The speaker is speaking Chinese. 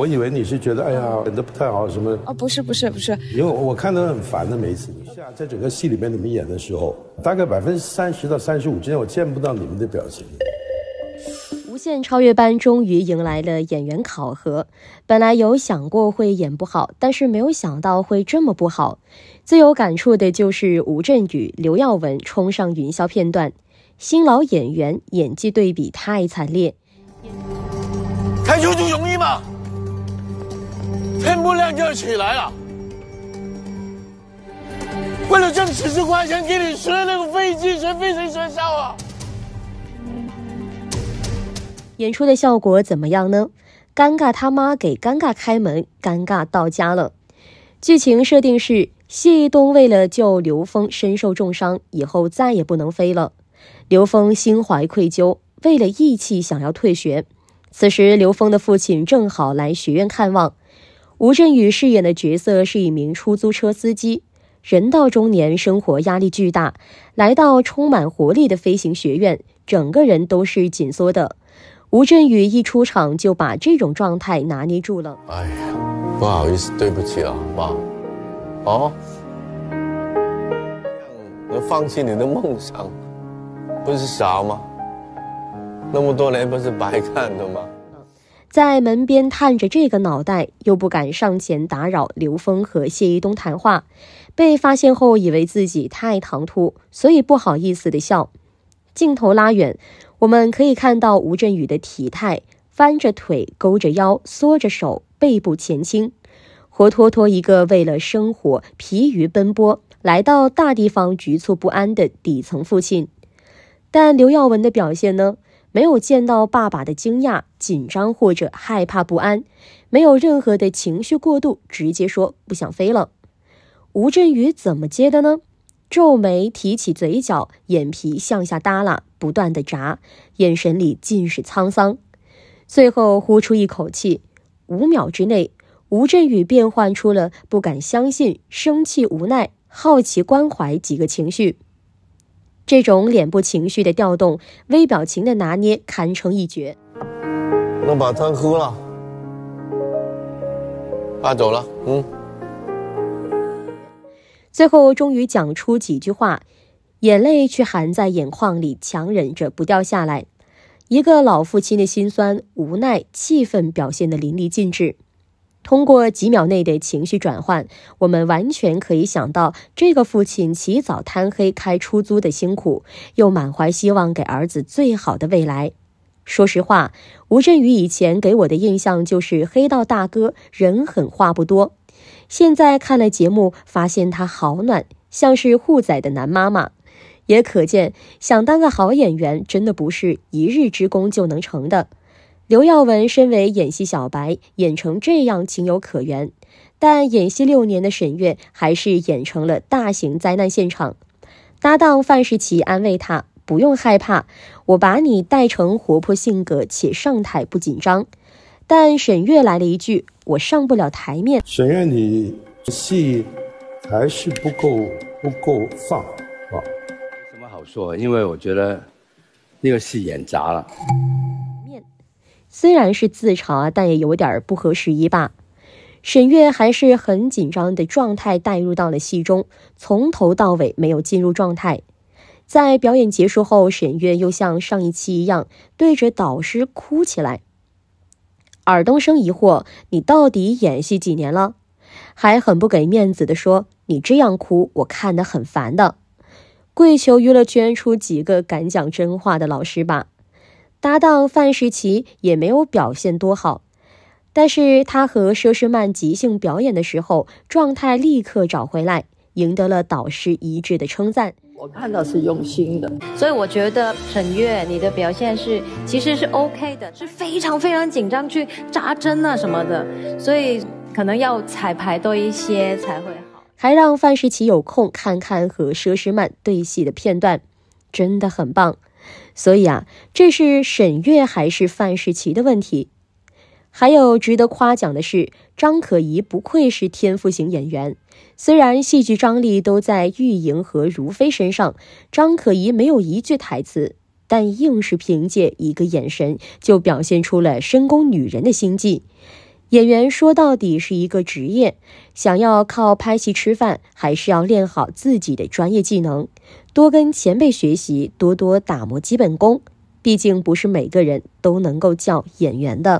我以为你是觉得，哎呀，演的不太好什么？啊，不是不是不是，因为我看的很烦的每一次，在整个戏里面你们演的时候，大概百分之三十到三十五之间，我见不到你们的表情。无限超越班终于迎来了演员考核，本来有想过会演不好，但是没有想到会这么不好。最有感触的就是吴镇宇、刘耀文冲上云霄片段，新老演员演技对比太惨烈。开球就容易吗？天不亮就要起来了，为了挣几十块钱，给你学那个飞机学飞行学校啊！演出的效果怎么样呢？尴尬他妈给尴尬开门，尴尬到家了。剧情设定是谢一东为了救刘峰，身受重伤，以后再也不能飞了。刘峰心怀愧疚，为了义气想要退学。此时，刘峰的父亲正好来学院看望。吴镇宇饰演的角色是一名出租车司机，人到中年，生活压力巨大，来到充满活力的飞行学院，整个人都是紧缩的。吴镇宇一出场就把这种状态拿捏住了。哎呀，不好意思，对不起啊，妈。哦，能放弃你的梦想，不是傻吗？那么多年不是白干的吗？在门边探着这个脑袋，又不敢上前打扰刘峰和谢一东谈话。被发现后，以为自己太唐突，所以不好意思的笑。镜头拉远，我们可以看到吴镇宇的体态，翻着腿，勾着腰，缩着手，背部前倾，活脱脱一个为了生活疲于奔波，来到大地方局促不安的底层父亲。但刘耀文的表现呢？没有见到爸爸的惊讶、紧张或者害怕不安，没有任何的情绪过度，直接说不想飞了。吴镇宇怎么接的呢？皱眉，提起嘴角，眼皮向下耷拉，不断的眨，眼神里尽是沧桑。最后呼出一口气，五秒之内，吴镇宇变换出了不敢相信、生气、无奈、好奇、关怀几个情绪。这种脸部情绪的调动、微表情的拿捏，堪称一绝。那把汤喝了，爸走了，嗯。最后终于讲出几句话，眼泪却含在眼眶里，强忍着不掉下来。一个老父亲的心酸、无奈、气愤，表现的淋漓尽致。通过几秒内的情绪转换，我们完全可以想到这个父亲起早贪黑开出租的辛苦，又满怀希望给儿子最好的未来。说实话，吴镇宇以前给我的印象就是黑道大哥，人狠话不多。现在看了节目，发现他好暖，像是护崽的男妈妈。也可见，想当个好演员，真的不是一日之功就能成的。刘耀文身为演戏小白，演成这样情有可原，但演戏六年的沈月还是演成了大型灾难现场。搭档范世琦安慰他：“不用害怕，我把你带成活泼性格且上台不紧张。”但沈月来了一句：“我上不了台面。”沈月，你戏还是不够，不够放。啊？没什么好说，因为我觉得那个戏演砸了。虽然是自嘲，但也有点不合时宜吧。沈月还是很紧张的状态带入到了戏中，从头到尾没有进入状态。在表演结束后，沈月又像上一期一样对着导师哭起来。尔冬升疑惑：“你到底演戏几年了？”还很不给面子的说：“你这样哭，我看得很烦的。”跪求娱乐圈出几个敢讲真话的老师吧。搭档范世琦也没有表现多好，但是他和佘诗曼即兴表演的时候，状态立刻找回来，赢得了导师一致的称赞。我看到是用心的，所以我觉得沈月你的表现是其实是 OK 的，是非常非常紧张去扎针啊什么的，所以可能要彩排多一些才会好。还让范世琦有空看看和佘诗曼对戏的片段，真的很棒。所以啊，这是沈月还是范世琦的问题？还有值得夸奖的是，张可颐不愧是天赋型演员。虽然戏剧张力都在玉莹和如飞身上，张可颐没有一句台词，但硬是凭借一个眼神就表现出了深宫女人的心计。演员说到底是一个职业，想要靠拍戏吃饭，还是要练好自己的专业技能。多跟前辈学习，多多打磨基本功。毕竟不是每个人都能够叫演员的。